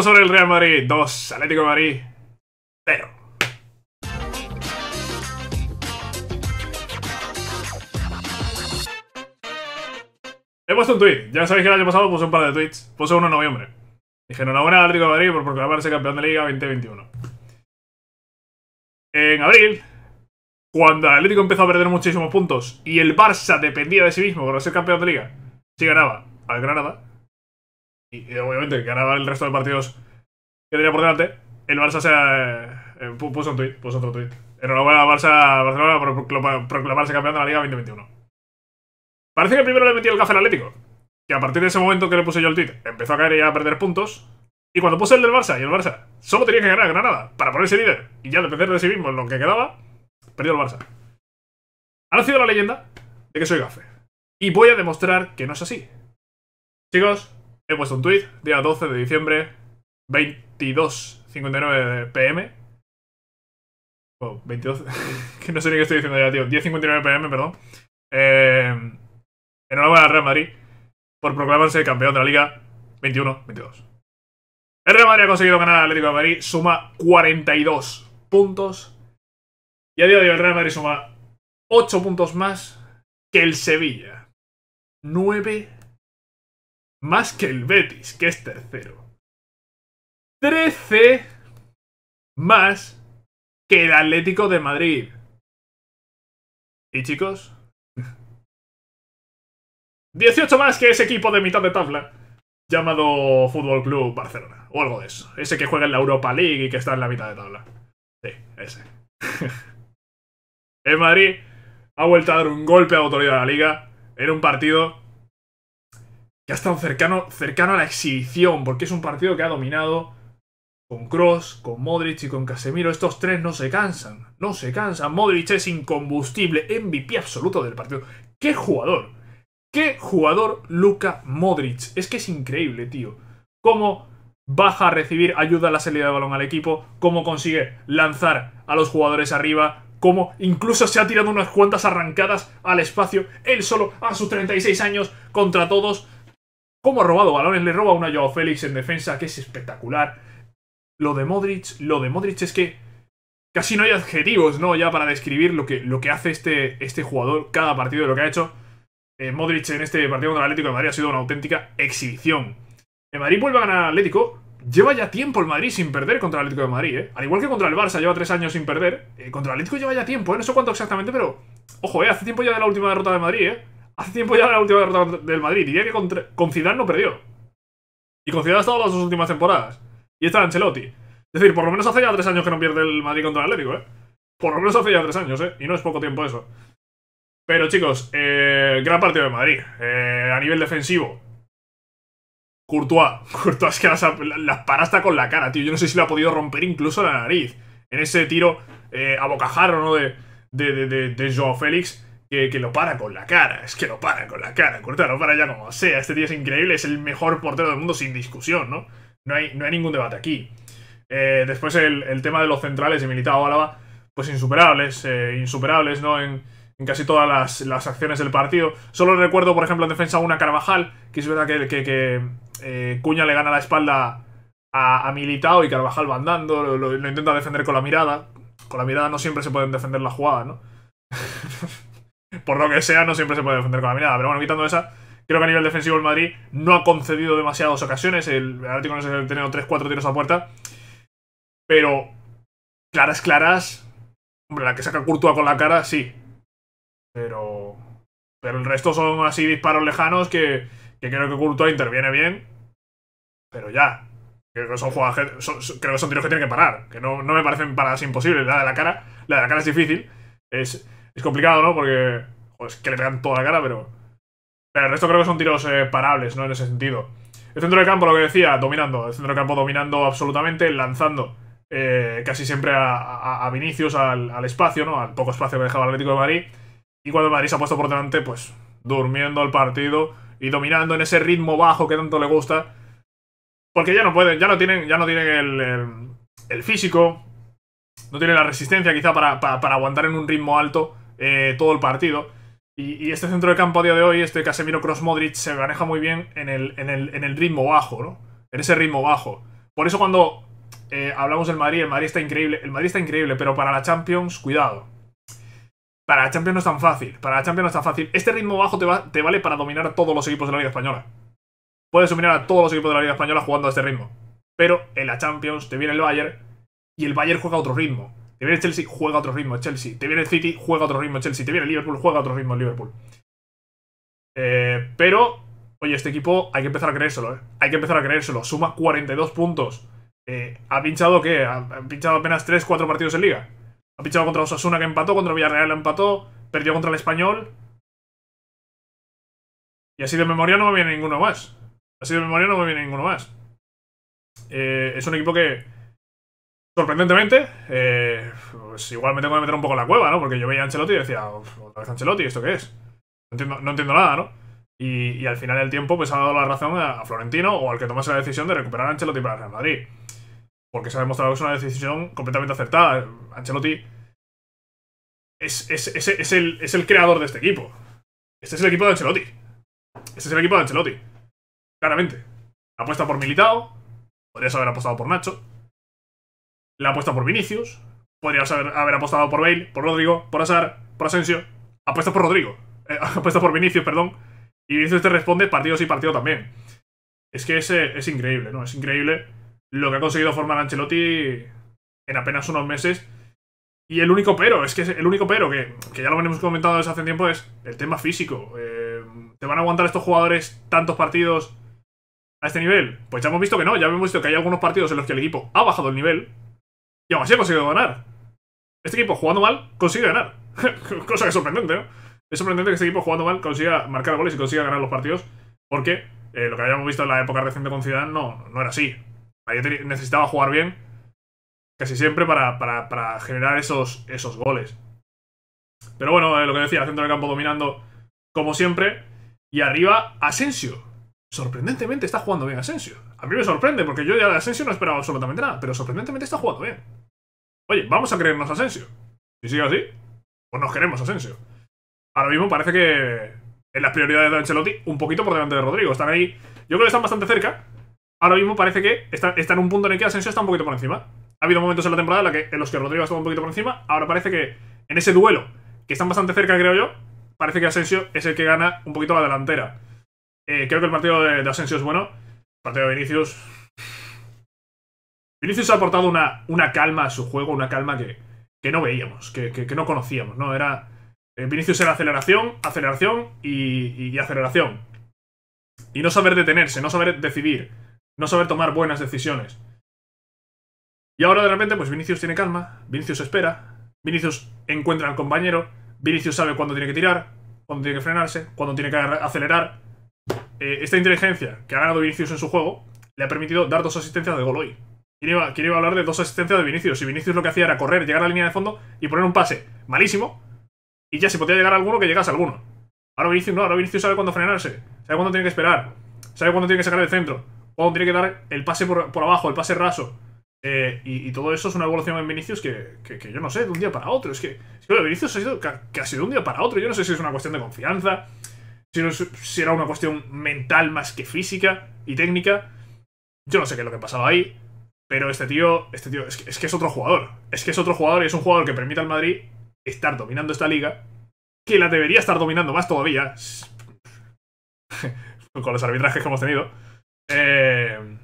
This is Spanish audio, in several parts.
sobre el Real Madrid 2, Atlético de Madrid 0. He puesto un tweet. Ya sabéis que el año pasado puse un par de tweets. Puse uno en noviembre. Dije, enhorabuena a Atlético de Madrid por proclamarse campeón de Liga 2021. En abril, cuando Atlético empezó a perder muchísimos puntos y el Barça dependía de sí mismo para ser campeón de Liga, Si ganaba al Granada y, obviamente obviamente ganaba el resto de partidos que tenía por delante, el Barça se ha... Eh, eh, puso un tweet, puso otro tweet. Enhorabuena a Barça, Barcelona por proclamarse campeón de la Liga 2021. Parece que primero le metió el gafe al Atlético, que a partir de ese momento que le puse yo el tweet, empezó a caer y a perder puntos. Y cuando puse el del Barça y el Barça solo tenía que ganar Granada para ponerse líder y ya depender de sí mismo en lo que quedaba, perdió el Barça. Ha nacido la leyenda de que soy gafe. Y voy a demostrar que no es así. Chicos, He puesto un tweet, día 12 de diciembre, 22.59 pm. Oh, 22. que no sé ni qué estoy diciendo ya, tío. 10.59 pm, perdón. Eh, enhorabuena al Real Madrid por proclamarse campeón de la Liga 21-22. El Real Madrid ha conseguido ganar al Atlético de Madrid, suma 42 puntos. Y a día de hoy el Real Madrid suma 8 puntos más que el Sevilla. 9 más que el Betis, que es tercero. 13 más que el Atlético de Madrid. ¿Y chicos? 18 más que ese equipo de mitad de tabla llamado Fútbol Club Barcelona o algo de eso. Ese que juega en la Europa League y que está en la mitad de tabla. Sí, ese. el Madrid ha vuelto a dar un golpe a autoridad a la liga en un partido ya ha cercano, cercano a la exhibición, porque es un partido que ha dominado con Cross, con Modric y con Casemiro. Estos tres no se cansan, no se cansan. Modric es incombustible, MVP absoluto del partido. ¡Qué jugador! ¡Qué jugador luca Modric! Es que es increíble, tío. Cómo baja a recibir ayuda a la salida de balón al equipo, cómo consigue lanzar a los jugadores arriba, Cómo incluso se ha tirado unas cuantas arrancadas al espacio, él solo a sus 36 años, contra todos cómo ha robado balones, le roba una Joao Félix en defensa, que es espectacular. Lo de Modric, lo de Modric es que casi no hay adjetivos, ¿no? Ya para describir lo que, lo que hace este, este jugador, cada partido, de lo que ha hecho. Eh, Modric en este partido contra el Atlético de Madrid ha sido una auténtica exhibición. El Madrid vuelve a ganar al Atlético. Lleva ya tiempo el Madrid sin perder contra el Atlético de Madrid, ¿eh? Al igual que contra el Barça, lleva tres años sin perder. Eh, contra el Atlético lleva ya tiempo, ¿eh? No sé cuánto exactamente, pero... Ojo, ¿eh? Hace tiempo ya de la última derrota de Madrid, ¿eh? Hace tiempo ya la última derrota del Madrid. Diría que con, no perdió. Y con Zidane ha estado las dos últimas temporadas. Y está Ancelotti. Es decir, por lo menos hace ya tres años que no pierde el Madrid contra el Atlético, ¿eh? Por lo menos hace ya tres años, ¿eh? Y no es poco tiempo eso. Pero chicos, eh, gran partido de Madrid. Eh, a nivel defensivo. Courtois. Courtois que las, las para con la cara, tío. Yo no sé si lo ha podido romper incluso la nariz. En ese tiro eh, a bocajarro, ¿no? De, de, de, de, de Joao Félix. Que, lo para con la cara, es que lo para con la cara, lo para ya como sea, este tío es increíble, es el mejor portero del mundo sin discusión, ¿no? No hay, no hay ningún debate aquí. Eh, después el, tema de los centrales de Militao Álava, pues insuperables, eh, insuperables, ¿no? En, casi todas las, acciones del partido. Solo recuerdo, por ejemplo, en defensa una Carvajal, que es verdad que, eh, Cuña le gana la espalda a, Militao y Carvajal va andando, lo, intenta defender con la mirada. Con la mirada no siempre se pueden defender la jugada, ¿no? por lo que sea, no siempre se puede defender con la mirada. Pero bueno, quitando esa, creo que a nivel defensivo el Madrid no ha concedido demasiadas ocasiones. El Atlético no se ha tenido 3-4 tiros a puerta. Pero claras, claras. Hombre, la que saca Courtois con la cara, sí. Pero. Pero el resto son así disparos lejanos que, creo que Courtois interviene bien. Pero ya. Creo que son, tiros que tienen que parar. Que no, no me parecen paradas imposibles. La de la cara. La de la cara es difícil. Es, es complicado, ¿no? Porque pues que le pegan toda la cara, pero... el resto creo que son tiros eh, parables, ¿no? En ese sentido. El centro de campo, lo que decía, dominando. El centro de campo dominando absolutamente, lanzando eh, casi siempre a, Vinicius al, espacio, ¿no? Al poco espacio que dejaba el Atlético de Madrid. Y cuando el Madrid se ha puesto por delante, pues durmiendo el partido y dominando en ese ritmo bajo que tanto le gusta. Porque ya no pueden, ya no tienen, ya no tienen el, físico, no tienen la resistencia quizá para, para, aguantar en un ritmo alto eh, todo el partido. Y, este centro de campo a día de hoy, este Casemiro Cross Modric, se maneja muy bien en el, ritmo bajo, ¿no? En ese ritmo bajo. Por eso cuando eh, hablamos del Madrid, el Madrid está increíble. El Madrid está increíble, pero para la Champions, cuidado. Para la Champions no es tan fácil. Para la Champions no es tan fácil. Este ritmo bajo te, va, te vale para dominar a todos los equipos de la Liga Española. Puedes dominar a todos los equipos de la Liga Española jugando a este ritmo. Pero en la Champions te viene el Bayern y el Bayern juega a otro ritmo. Te viene Chelsea, juega otro ritmo Chelsea. Te viene el City, juega otro ritmo Chelsea. Te viene el Liverpool, juega otro ritmo Liverpool. Eh, pero, oye, este equipo hay que empezar a creérselo, ¿eh? Hay que empezar a creérselo. Suma 42 puntos. Eh, ¿Ha pinchado qué? ¿Ha, pinchado apenas 3-4 partidos en liga? Ha pinchado contra Osasuna que empató, contra Villarreal empató, perdió contra el Español. Y así de memoria no me viene ninguno más. Así de memoria no me viene ninguno más. Eh, es un equipo que sorprendentemente, eh, pues igual me tengo que meter un poco en la cueva, ¿no? Porque yo veía a Ancelotti y decía, otra vez Ancelotti, ¿esto qué es? No entiendo, nada, ¿no? Y, al final del tiempo pues ha dado la razón a, Florentino o al que tomase la decisión de recuperar a Ancelotti para Real Madrid. Porque se ha demostrado que es una decisión completamente acertada. Ancelotti es, el, el, creador de este equipo. Este es el equipo de Ancelotti. Este es el equipo de Ancelotti. Claramente. Apuesta por Militao. Podrías haber apostado por Nacho la apuesta por Vinicius, Podría haber, apostado por Bale, por Rodrigo, por Azar, por Asensio. Apuesta por Rodrigo. Eh, apuesta por Vinicius, perdón. Y Vinicius te responde partido sí, partido también. Es que es, eh, es increíble, ¿no? Es increíble lo que ha conseguido formar Ancelotti en apenas unos meses. Y el único pero, es que el único pero, que, ya lo hemos comentado desde hace tiempo, es el tema físico. Eh, ¿Te van a aguantar estos jugadores tantos partidos a este nivel? Pues ya hemos visto que no, ya hemos visto que hay algunos partidos en los que el equipo ha bajado el nivel, y aún así ha conseguido ganar. Este equipo jugando mal consigue ganar. Cosa que es sorprendente, ¿no? Es sorprendente que este equipo jugando mal consiga marcar goles y consiga ganar los partidos. Porque eh, lo que habíamos visto en la época reciente con Zidane no, no era así. necesitaba jugar bien casi siempre para, para, generar esos, esos goles. Pero bueno, eh, lo que decía, centro del campo dominando como siempre. Y arriba, Asensio. Sorprendentemente está jugando bien Asensio. A mí me sorprende, porque yo ya de Asensio no esperaba absolutamente nada, pero sorprendentemente está jugando bien. Oye, vamos a creernos a Asensio. Si sigue así, pues nos queremos a Asensio. Ahora mismo parece que en las prioridades de Ancelotti, un poquito por delante de Rodrigo. Están ahí, yo creo que están bastante cerca. Ahora mismo parece que está, en un punto en el que Asensio está un poquito por encima. Ha habido momentos en la temporada en, que, en los que Rodrigo estaba un poquito por encima. Ahora parece que en ese duelo, que están bastante cerca, creo yo, parece que Asensio es el que gana un poquito la delantera. Eh, creo que el partido de, de Asensio es bueno. partido de Vinicius Vinicius ha aportado una, una calma a su juego, una calma que, no veíamos, que, no conocíamos, ¿no? Era. Eh, Vinicius era aceleración, aceleración y, y, aceleración. Y no saber detenerse, no saber decidir, no saber tomar buenas decisiones. Y ahora de repente, pues Vinicius tiene calma, Vinicius espera, Vinicius encuentra al compañero, Vinicius sabe cuándo tiene que tirar, cuándo tiene que frenarse, cuándo tiene que acelerar. Eh, esta inteligencia que ha ganado Vinicius en su juego le ha permitido dar dos asistencias de gol hoy. ¿Quién iba, a hablar de dos asistencias de Vinicius? Y Vinicius lo que hacía era correr, llegar a la línea de fondo y poner un pase malísimo. Y ya si podía llegar a alguno que llegase a alguno. Ahora Vinicius no, ahora Vinicius sabe cuándo frenarse, sabe cuándo tiene que esperar, sabe cuándo tiene que sacar el centro, cuándo tiene que dar el pase por, abajo, el pase raso. Eh, y, todo eso es una evolución en Vinicius que, yo no sé, de un día para otro. Es que, que Vinicius ha sido casi de un día para otro. Yo no sé si es una cuestión de confianza, si, si era una cuestión mental más que física y técnica. Yo no sé qué es lo que pasaba ahí. Pero este tío, este tío es, que, es otro jugador. Es que es otro jugador y es un jugador que permite al Madrid estar dominando esta liga, que la debería estar dominando más todavía, con los arbitrajes que hemos tenido. Eh,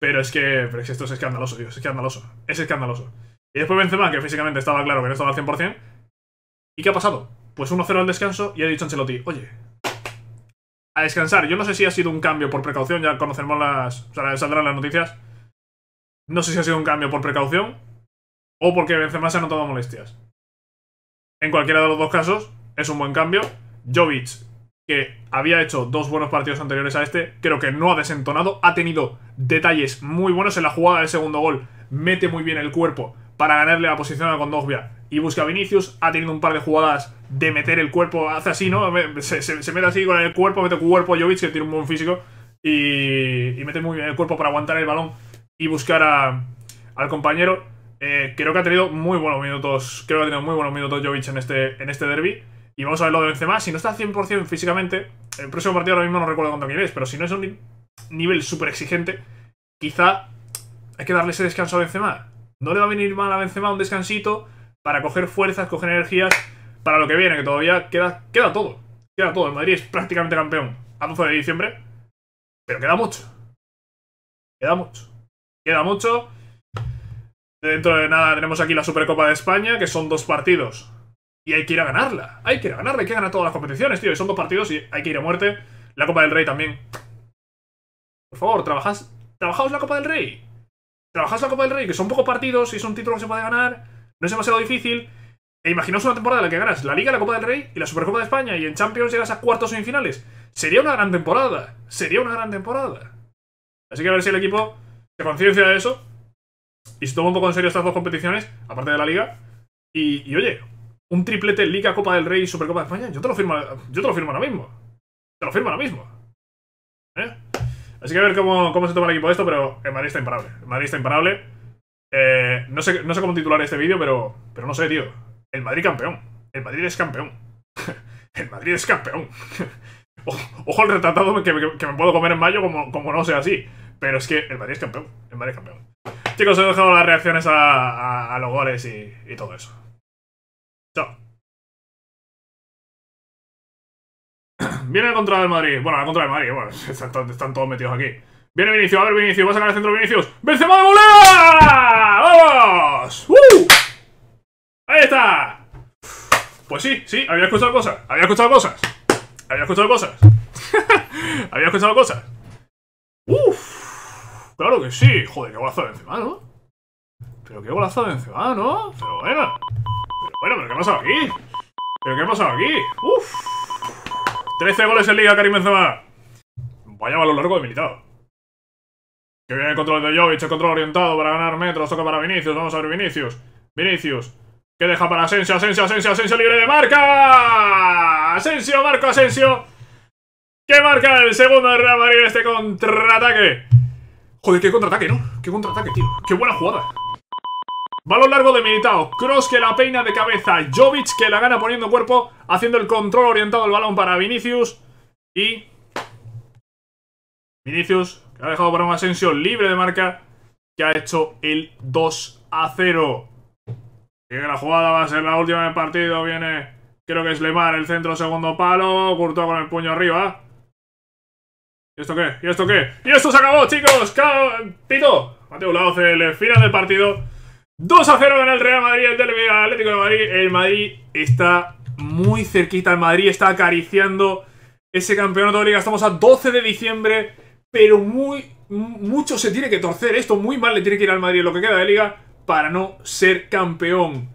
pero, es que, esto es escandaloso, tío, es escandaloso, es escandaloso. Y después Benzema, que físicamente estaba claro que no estaba al 100%, ¿y qué ha pasado? Pues 1-0 al descanso y ha dicho Ancelotti, oye, a descansar. Yo no sé si ha sido un cambio por precaución, ya conocemos las, o sea, saldrán las noticias no sé si ha sido un cambio por precaución o porque Benzema se ha notado molestias. En cualquiera de los dos casos, es un buen cambio. Jovic, que había hecho dos buenos partidos anteriores a este, creo que no ha desentonado. Ha tenido detalles muy buenos en la jugada del segundo gol. Mete muy bien el cuerpo para ganarle la posición a Condogbia y busca a Vinicius. Ha tenido un par de jugadas de meter el cuerpo, hace así, ¿no? Se, mete así con el cuerpo, mete cuerpo Jovic, que tiene un buen físico, y, y mete muy bien el cuerpo para aguantar el balón y buscar al compañero. Eh, creo que ha tenido muy buenos minutos. Creo que ha tenido muy buenos minutos Jovic en este, en este derby. Y vamos a ver lo de Benzema. Si no está 100% físicamente, el próximo partido ahora mismo no recuerdo cuánto nivel es, pero si no es un nivel súper exigente, quizá hay que darle ese descanso a Benzema. No le va a venir mal a Benzema un descansito para coger fuerzas, coger energías para lo que viene, que todavía queda, queda todo. Queda todo. El Madrid es prácticamente campeón a 12 de diciembre, pero queda mucho. Queda mucho. Queda mucho. Dentro de nada tenemos aquí la Supercopa de España, que son dos partidos. Y hay que ir a ganarla. Hay que ir a ganarla, hay que ganar todas las competiciones, tío. Y son dos partidos y hay que ir a muerte. La Copa del Rey también. Por favor, trabajas, trabajaos la Copa del Rey. Trabajaos la Copa del Rey, que son pocos partidos y es un título que se puede ganar. No es demasiado difícil. E imaginaos una temporada en la que ganas la Liga, la Copa del Rey y la Supercopa de España y en Champions llegas a cuartos semifinales. Sería una gran temporada. Sería una gran temporada. Así que a ver si el equipo se conciencia de eso y se toma un poco en serio estas dos competiciones, aparte de la Liga. Y, oye, un triplete Liga, Copa del Rey y Supercopa de España, yo te lo firmo, yo te lo firmo ahora mismo. Te lo firmo ahora mismo. ¿Eh? Así que a ver cómo, se toma el equipo de esto, pero el Madrid está imparable. El Madrid está imparable. Eh, no, sé, no sé cómo titular este vídeo, pero, pero no sé, tío. El Madrid campeón. El Madrid es campeón. el Madrid es campeón. ojo, al retratado que, me puedo comer en mayo como, como no sea así. Pero es que el Madrid es campeón. El Madrid es campeón. Chicos, os he dejado las reacciones a, los goles y, todo eso. Chao. Viene el contra del Madrid. Bueno, contra del Madrid. Bueno, están, están, todos metidos aquí. Viene Vinicius. A ver, Vinicius. Va a sacar el centro Vinicius. ¡Benzema de volea! ¡Vamos! ¡Uh! ¡Ahí está! Pues sí, sí, había escuchado cosas. Había escuchado cosas. Había escuchado cosas. había escuchado cosas que sí. Joder, qué golazo de Benzema, ¿no? Pero qué golazo de Benzema, ¿no? Pero bueno. Pero bueno, ¿pero qué ha pasado aquí? ¿Pero qué ha pasado aquí? ¡Uf! 13 goles en Liga, Karim Benzema. Vaya balón largo militado. Que viene el control de Jovic, el control orientado para ganar metros, toca para Vinicius, vamos a ver Vinicius. Vinicius, que deja para Asensio, Asensio, Asensio, Asensio libre de marca. Asensio, Marco Asensio. Que marca el segundo de Real Madrid este contraataque. Joder, qué contraataque, ¿no? Qué contraataque, tío. Qué buena jugada. Balón largo de Militao. Cross que la peina de cabeza. Jovic que la gana poniendo cuerpo. Haciendo el control orientado al balón para Vinicius. Y... Vinicius, que ha dejado para un Asensio libre de marca. Que ha hecho el 2 a 0. que la jugada va a ser la última del partido. Viene, creo que es Lemar, el centro, segundo palo. cortó con el puño arriba. ¿Y esto qué? ¿Y esto qué? ¡Y esto se acabó, chicos! ¡Tito! Mateo lado, el final del partido. 2 a 0 en el Real Madrid, el Atlético de Madrid. El Madrid está muy cerquita. El Madrid está acariciando ese campeonato de liga. Estamos a 12 de diciembre, pero muy mucho se tiene que torcer esto. Muy mal le tiene que ir al Madrid lo que queda de liga para no ser campeón.